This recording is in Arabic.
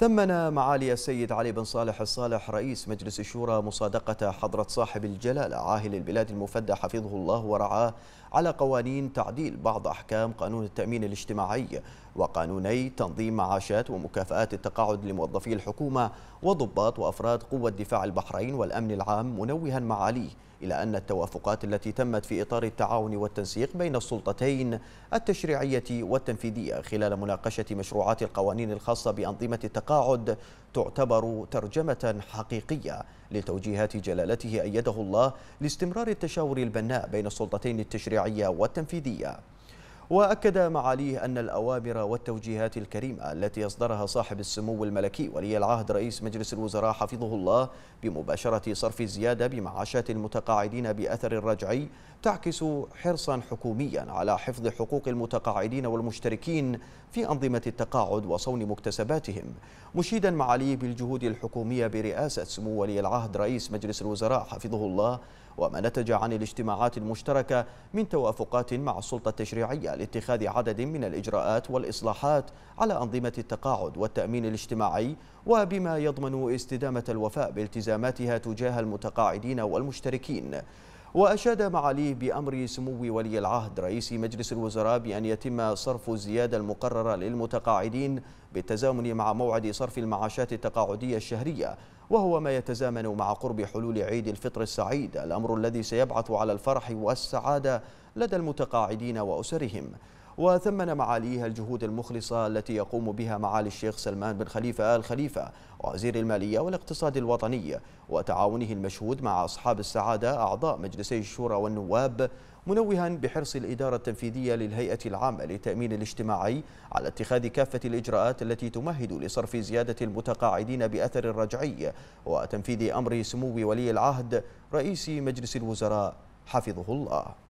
ثمن معالي السيد علي بن صالح الصالح رئيس مجلس الشورى مصادقة حضرة صاحب الجلالة عاهل البلاد المفدى حفظه الله ورعاه على قوانين تعديل بعض أحكام قانون التأمين الاجتماعي وقانوني تنظيم معاشات ومكافآت التقاعد لموظفي الحكومة وضباط وأفراد قوة دفاع البحرين والأمن العام منوها معاليه إلى أن التوافقات التي تمت في إطار التعاون والتنسيق بين السلطتين التشريعية والتنفيذية خلال مناقشة مشروعات القوانين الخاصة بأنظمة التقاعد التقاعد تعتبر ترجمة حقيقية لتوجيهات جلالته أيده الله لاستمرار التشاور البناء بين السلطتين التشريعية والتنفيذية وأكد معاليه أن الأوامر والتوجيهات الكريمة التي أصدرها صاحب السمو الملكي ولي العهد رئيس مجلس الوزراء حفظه الله بمباشرة صرف الزيادة بمعاشات المتقاعدين بأثر الرجعي تعكس حرصا حكوميا على حفظ حقوق المتقاعدين والمشتركين في أنظمة التقاعد وصون مكتسباتهم مشيدا معاليه بالجهود الحكومية برئاسة سمو ولي العهد رئيس مجلس الوزراء حفظه الله وما نتج عن الاجتماعات المشتركة من توافقات مع السلطة التشريعية لاتخاذ عدد من الإجراءات والإصلاحات على أنظمة التقاعد والتأمين الاجتماعي وبما يضمن استدامة الوفاء بالتزاماتها تجاه المتقاعدين والمشتركين وأشاد معاليه بأمر سمو ولي العهد رئيس مجلس الوزراء بأن يتم صرف الزيادة المقررة للمتقاعدين بالتزامن مع موعد صرف المعاشات التقاعدية الشهرية وهو ما يتزامن مع قرب حلول عيد الفطر السعيد الأمر الذي سيبعث على الفرح والسعادة لدى المتقاعدين وأسرهم وثمن معاليها الجهود المخلصة التي يقوم بها معالي الشيخ سلمان بن خليفة آل خليفة وزير المالية والاقتصاد الوطني وتعاونه المشهود مع أصحاب السعادة أعضاء مجلسي الشورى والنواب منوها بحرص الإدارة التنفيذية للهيئة العامة للتأمين الاجتماعي على اتخاذ كافة الإجراءات التي تمهد لصرف زيادة المتقاعدين بأثر رجعي وتنفيذ أمر سمو ولي العهد رئيس مجلس الوزراء حفظه الله